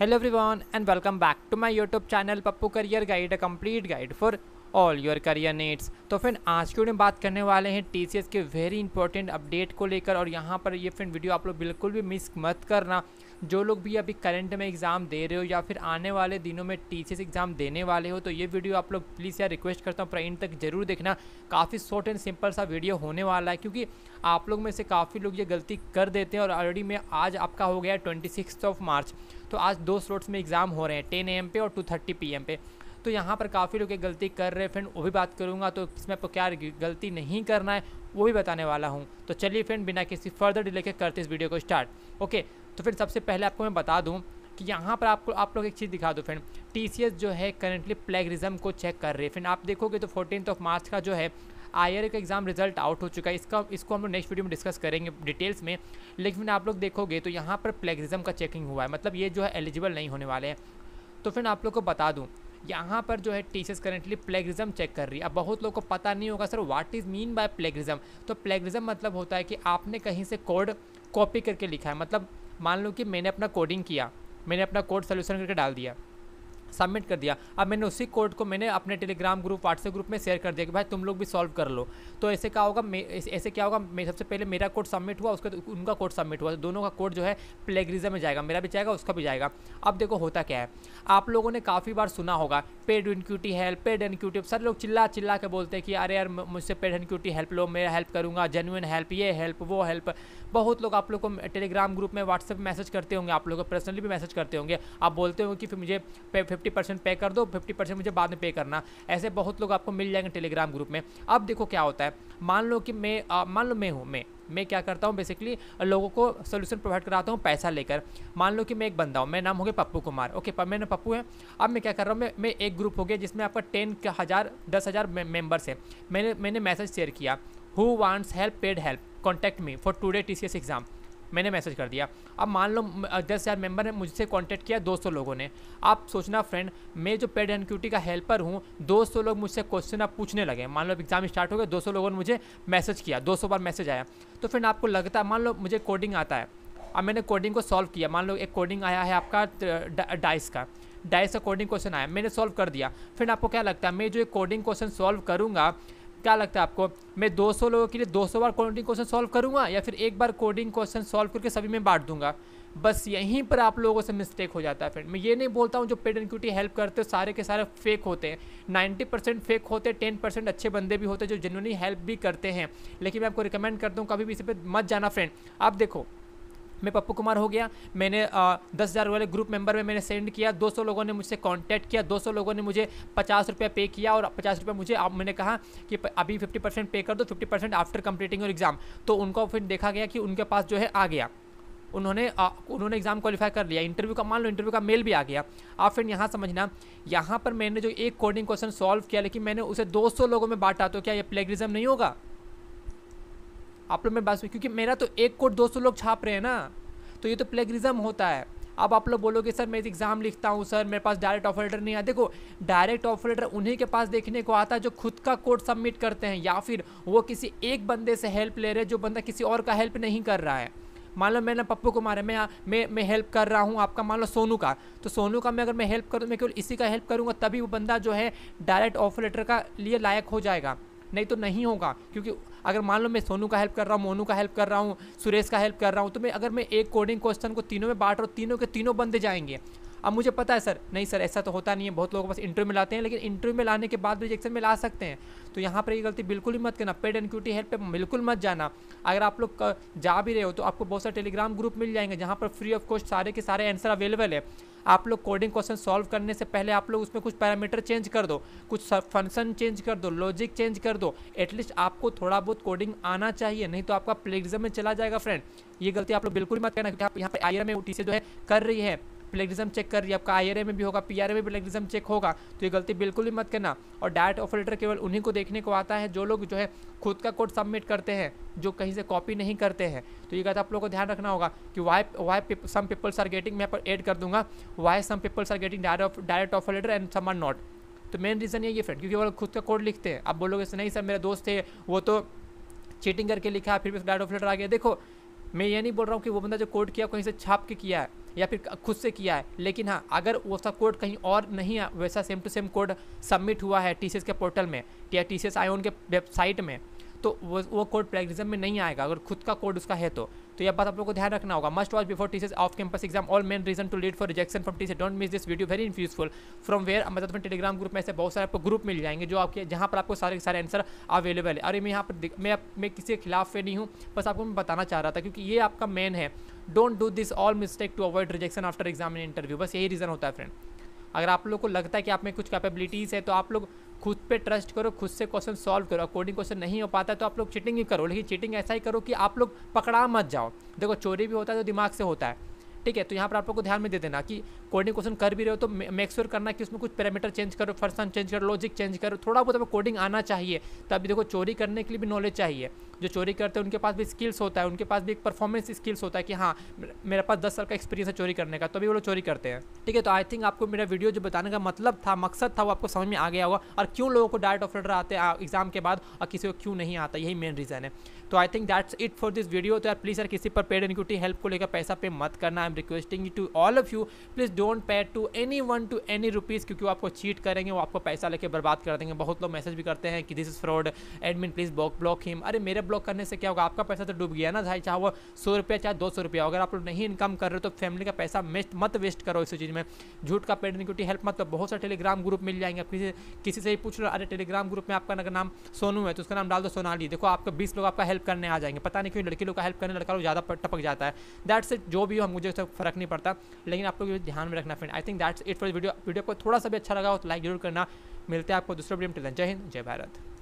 Hello everyone and welcome back to my YouTube channel Pappu Career Guide, a complete guide for all your career needs तो friend आज के बात करने वाले हैं टी के वेरी इंपॉर्टेंट अपडेट को लेकर और यहाँ पर ये फ्रेंड वीडियो आप लोग बिल्कुल भी मिस मत करना जो लोग भी अभी करंट में एग्ज़ाम दे रहे हो या फिर आने वाले दिनों में टी एग्ज़ाम देने वाले हो तो ये वीडियो आप लोग प्लीज़ यार रिक्वेस्ट करता हूँ प्राइंड तक जरूर देखना काफ़ी शॉर्ट एंड सिंपल सा वीडियो होने वाला है क्योंकि आप लोग में से काफ़ी लोग ये गलती कर देते हैं और ऑलरेडी मैं आज आपका हो गया ट्वेंटी ऑफ मार्च तो आज दो स्लॉट्स में एग्ज़ाम हो रहे हैं टेन एम पे और टू थर्टी पी एम पे तो यहाँ पर काफ़ी लोग गलती कर रहे हैं फ्रेंड वो भी बात करूँगा तो इसमें आपको क्या गलती नहीं करना है वो भी बताने वाला हूँ तो चलिए फ्रेंड बिना किसी फर्दर डिले के करते इस वीडियो को स्टार्ट ओके तो फिर सबसे पहले आपको मैं बता दूँ कि यहाँ पर आपको आप लोग एक चीज़ दिखा दो फ्रेंड टी जो है करेंटली प्लेगरिज्म को चेक कर रहे हैं फ्रेंड आप देखोगे तो फोर्टीन ऑफ मार्च का जो है आई का एग्ज़ाम रिजल्ट आउट हो चुका है इसका इसको हम लोग नेक्स्ट वीडियो में डिस्कस करेंगे डिटेल्स में लेकिन आप लोग देखोगे तो यहाँ पर प्लेगरिज्म का चेकिंग हुआ है मतलब ये जो है एलिजिबल नहीं होने वाले हैं तो फिर आप लोग को बता दूँ यहाँ पर जो है टीचर्स करेंटली प्लेगरिज्म चेक कर रही है अब बहुत लोग को पता नहीं होगा sir what is mean by plagiarism तो प्लेगरिज्म मतलब होता है कि आपने कहीं से कोड कॉपी करके लिखा है मतलब मान लो कि मैंने अपना कोडिंग किया मैंने अपना कोड सोल्यूशन करके डाल दिया सबमिट कर दिया अब मैंने उसी कोड को मैंने अपने टेलीग्राम ग्रुप व्हाट्सएप ग्रुप में शेयर कर दिया कि भाई तुम लोग भी सॉल्व कर लो तो ऐसे क्या होगा ऐसे क्या होगा मैं सबसे पहले मेरा कोड सबमिट हुआ उसके उनका कोड सबमिट हुआ तो दोनों का कोड जो है प्लेग्रिजम में जाएगा मेरा भी जाएगा उसका भी जाएगा अब देखो होता क्या है आप लोगों ने काफ़ी बार सुना होगा paid QT help paid QT सारे लोग चिल्ला चिल्ला के बोलते हैं कि अरे यार मुझसे पेड क्यूटी हेल्प लो मैं हेल्प करूँगा जेनुअन हेल्प ये हेल्प वो हेल्प बहुत लोग आप लोग को टेलीग्राम ग्रुप में व्हाट्सएप मैसेज करते होंगे आप लोग को पर्सनली भी मैसेज करते होंगे आप बोलते होंगे कि फिर मुझे फिफ्टी परसेंट पे कर दो फिफ्टी परसेंट मुझे बाद में पे करना ऐसे बहुत लोग आपको मिल जाएंगे टेलीग्राम ग्रुप में अब देखो क्या होता है मान लो कि मैं मान लो मैं हूँ मैं मैं क्या करता हूँ बेसिकली लोगों को सोल्यूशन प्रोवाइड कराता हूँ पैसा लेकर मान लो कि मैं एक बंदा हूँ मैं नाम हो गया पप्पू कुमार ओके मेरे पप्पू है अब मैं क्या कर रहा हूँ मैं मैं एक ग्रुप हो गया जिसमें आपका टेन का हज़ार दस हज़ार मेम्बर्स है मैंने मैंने मैसेज शेयर किया who wants help paid help contact me for today T C S exam मैंने मैसेज कर दिया अब मान लो दस हज़ार मेम्बर ने मुझसे कांटेक्ट किया दो सौ लोगों ने आप सोचना फ्रेंड मैं जो पेड क्यूटी का हेल्पर हूँ दो सौ लोग मुझसे क्वेश्चन आप पूछने लगे मान लो एग्जाम स्टार्ट हो गया दो सौ लोगों ने मुझे मैसेज किया दो सौ बार मैसेज आया तो फिर आपको लगता है मान लो मुझे कोडिंग आता है अब मैंने कोडिंग को सॉल्व किया मान लो एक कोडिंग आया है आपका डाइस का डाइस का कोडिंग क्वेश्चन आया मैंने सॉल्व कर दिया फिर आपको क्या लगता है मैं जो एक कोडिंग क्वेश्चन सॉल्व करूँगा क्या लगता है आपको मैं 200 लोगों के लिए 200 बार कोडिंग क्वेश्चन सॉल्व करूँगा या फिर एक बार कोडिंग क्वेश्चन सॉल्व करके सभी में बांट दूंगा बस यहीं पर आप लोगों से मिस्टेक हो जाता है फ्रेंड मैं ये नहीं बोलता हूँ जो पेड क्यूटी हेल्प करते हैं सारे के सारे फेक होते हैं 90 परसेंट फेक होते हैं 10 परसेंट अच्छे बंदे भी होते हैं जो जेनुअनली हेल्प भी करते हैं लेकिन मैं आपको रिकमेंड करता हूँ कभी भी इस पर मत जाना फ्रेंड आप देखो मैं पप्पू कुमार हो गया मैंने आ, दस हज़ार वाले ग्रुप मेंबर में मैंने सेंड किया 200 लोगों ने मुझसे कांटेक्ट किया 200 लोगों ने मुझे पचास रुपये पे किया और पचास रुपये मुझे आप मैंने कहा कि अभी फिफ्टी परसेंट पे कर दो fifty percent after completing your exam तो उनको फिर देखा गया कि उनके पास जो है आ गया उन्होंने आ, उन्होंने एग्ज़ाम क्वालिफाई कर लिया इंटरव्यू का मान लो इंटरव्यू का मेल भी आ गया आप फिर यहाँ समझना यहाँ पर मैंने जो एक कोडिंग क्वेश्चन सॉल्व किया लेकिन मैंने उसे 200 लोगों में बांटा तो क्या ये प्लेगरिज्म नहीं होगा आप लोग मेरे बात सुन क्योंकि मेरा तो एक कोट दो सौ लोग छाप रहे हैं ना तो ये तो प्लेगरिज्म होता है अब आप लोग बोलोगे सर मैं एग्ज़ाम लिखता हूँ सर मेरे पास डायरेक्ट ऑफ लेटर नहीं आता देखो डायरेक्ट ऑफ लेटर उन्हीं के पास देखने को आता है जो खुद का कोड सबमिट करते हैं या फिर वो किसी एक बंदे से हेल्प ले रहे हैं जो बंदा किसी और का हेल्प नहीं कर रहा है मान लो मैंने पप्पू को मारा मैं मैं मैं हेल्प कर रहा हूँ आपका मान लो सोनू का तो सोनू का मैं अगर मैं हेल्प करूँ मैं केवल इसी का हेल्प करूँगा तभी वो बंदा जो है डायरेक्ट ऑफ लेटर का लिए लायक हो जाएगा नहीं तो नहीं होगा क्योंकि अगर मान लो मैं सोनू का हेल्प कर रहा हूँ मोनू का हेल्प कर रहा हूँ सुरेश का हेल्प कर रहा हूँ तो मैं अगर मैं एक कोडिंग क्वेश्चन को तीनों में बांट रहा हूँ तीनों के तीनों बंदे जाएंगे अब मुझे पता है सर नहीं सर ऐसा तो होता नहीं है बहुत लोग बस इंटरव्यू में लाते हैं लेकिन इंटरव्यू में लाने के बाद रिजेक्शन में ला सकते हैं तो यहाँ पर ये गलती बिल्कुल ही मत करना पेड एंड क्यूटी हेल्प पे बिल्कुल मत जाना अगर आप लोग जा भी रहे हो तो आपको बहुत सारे टेलीग्राम ग्रुप मिल जाएंगे जहाँ पर फ्री ऑफ कॉस्ट सारे के सारे आंसर अवेलेबल है आप लोग कोडिंग क्वेश्चन सॉल्व करने से पहले आप लोग उसमें कुछ पैरामीटर चेंज कर दो कुछ फंक्शन चेंज कर दो लॉजिक चेंज कर दो एटलीस्ट आपको थोड़ा बहुत कोडिंग आना चाहिए नहीं तो आपका प्लेग्जम में चला जाएगा फ्रेंड ये गलती आप लोग बिल्कुल मत करना क्योंकि आप यहाँ पे आई एम टी जो है कर रही है प्लेगरिज्म चेक कर रही है आपका आई में भी होगा पी में प्लेगरिज्म चेक होगा तो ये गलती बिल्कुल भी मत करना और डायरेक्ट ऑपरेटर केवल उन्हीं को देखने को आता है जो लोग जो है खुद का कोड सबमिट करते हैं जो कहीं से कॉपी नहीं करते हैं तो ये गलत आप लोग को ध्यान रखना होगा कि why why some peoples are getting मैं पर एड कर दूंगा why some peoples are getting direct offer and some are not तो मेन रीज़न यही है फ्रेंड क्योंकि वो खुद का कोड लिखते हैं आप बोलोगे नहीं सर मेरे दोस्त थे वो तो चीटिंग करके लिखा फिर भी डायरेक्ट ऑफर लेटर आ गया देखो मैं ये नहीं बोल रहा हूँ कि वो बंदा जो कोड किया कहीं से छाप के किया है या फिर खुद से किया है लेकिन हाँ अगर वैसा कोड कहीं और नहीं है वैसा same to same code submit हुआ है टी के पोर्टल में या टी सी के वेबसाइट में तो वो वो कोड प्लेगरिज्म में नहीं आएगा अगर खुद का कोड उसका है तो तो यह बात आप लोगों को ध्यान रखना होगा must watch before TCS off campus exam all main reason to lead for rejection from TC don't miss this video very useful from where मतलब तो टेलीग्राम ग्रुप में ऐसे बहुत सारे आपको ग्रुप मिल जाएंगे जो आपके जहाँ पर आपको सारे सारे आंसर अवेलेबल है अरे मैं यहाँ पर मैं मैं किसी के खिलाफ नहीं हूँ बस आपको मैं बताना चाह रहा था क्योंकि ये आपका मेन है don't do this all mistake to avoid rejection after exam in interview बस यही रीज़न होता है फ्रेंड अगर आप लोग को लगता है कि आप में कुछ कैपेबिलिटीज़ है तो आप लोग खुद पे ट्रस्ट करो खुद से क्वेश्चन सॉल्व करो अकॉर्डिंग क्वेश्चन नहीं हो पाता तो आप लोग चीटिंग ही करो लेकिन चीटिंग ऐसा ही करो कि आप लोग पकड़ा मत जाओ देखो चोरी भी होता है तो दिमाग से होता है ठीक है तो यहाँ पर आप लोग को ध्यान में दे देना कि कोडिंग क्वेश्चन कर भी रहे हो तो मेक श्योर करना कि उसमें कुछ पैरामीटर चेंज करो फर्स्ट टाइम चेंज करो लॉजिक चेंज करो थोड़ा बहुत हमें कोडिंग आना चाहिए तभी देखो चोरी करने के लिए भी नॉलेज चाहिए जो चोरी करते हैं उनके पास भी स्किल्स होता है उनके पास भी एक परफॉर्मेंस स्किल्स होता है कि हाँ मेरे पास दस साल का एक्सपीरियंस है चोरी करने का तो भी वो लोग चोरी करते हैं ठीक है तो आई थिंक आपको मेरा वीडियो जो बताने का मतलब था मकसद था वो आपको समझ में आ गया होगा और क्यों लोगों को डायरेक्ट ऑफ आते हैं एग्जाम के बाद और किसी को क्यों नहीं आता यही मेन रीज़न है तो I think that's it for this video तो यार प्लीज़ यार किसी पर पेड इनक्यूटी हेल्प को लेकर पैसा पे मत करना I am requesting to all of you please don't pay to any one to any rupees क्योंकि वो आपको चीट करेंगे वो आपको पैसा लेके बर्बाद कर देंगे बहुत लोग मैसेज भी करते हैं कि this is fraud admin please block block him अरे मेरे ब्लॉक करने से क्या होगा आपका पैसा तो डूब गया ना भाई चाहे वो सौ रुपया चाहे दो सौ रुपया अगर आप लोग नहीं इनकम कर रहे हो तो फैमिली का पैसा मत वेस्ट करो इस चीज़ में झूठ का पेड क्योंकि हेल्प मत करो बहुत सारे टेलीग्राम ग्रुप मिल जाएंगे आप किसी किसी से ही पूछ लो अरे टेलीग्राम ग्रुप में आपका अगर नाम सोनू है तो उसका नाम डाल दो सोनाली देखो आपका बीस लोग आपका हेल्प करने आ जाएंगे पता नहीं क्यों लड़की लोग का हेल्प करने लड़का लोग ज़्यादा टपक जाता है दैट्स इट जो भी हो मुझे उससे फर्क नहीं पड़ता लेकिन आप लोग ध्यान में रखना friend I think that's it for video video को थोड़ा सा भी अच्छा लगा हो तो लाइक जरूर करना मिलते हैं आपको दूसरे वीडियो में जय हिंद जय भारत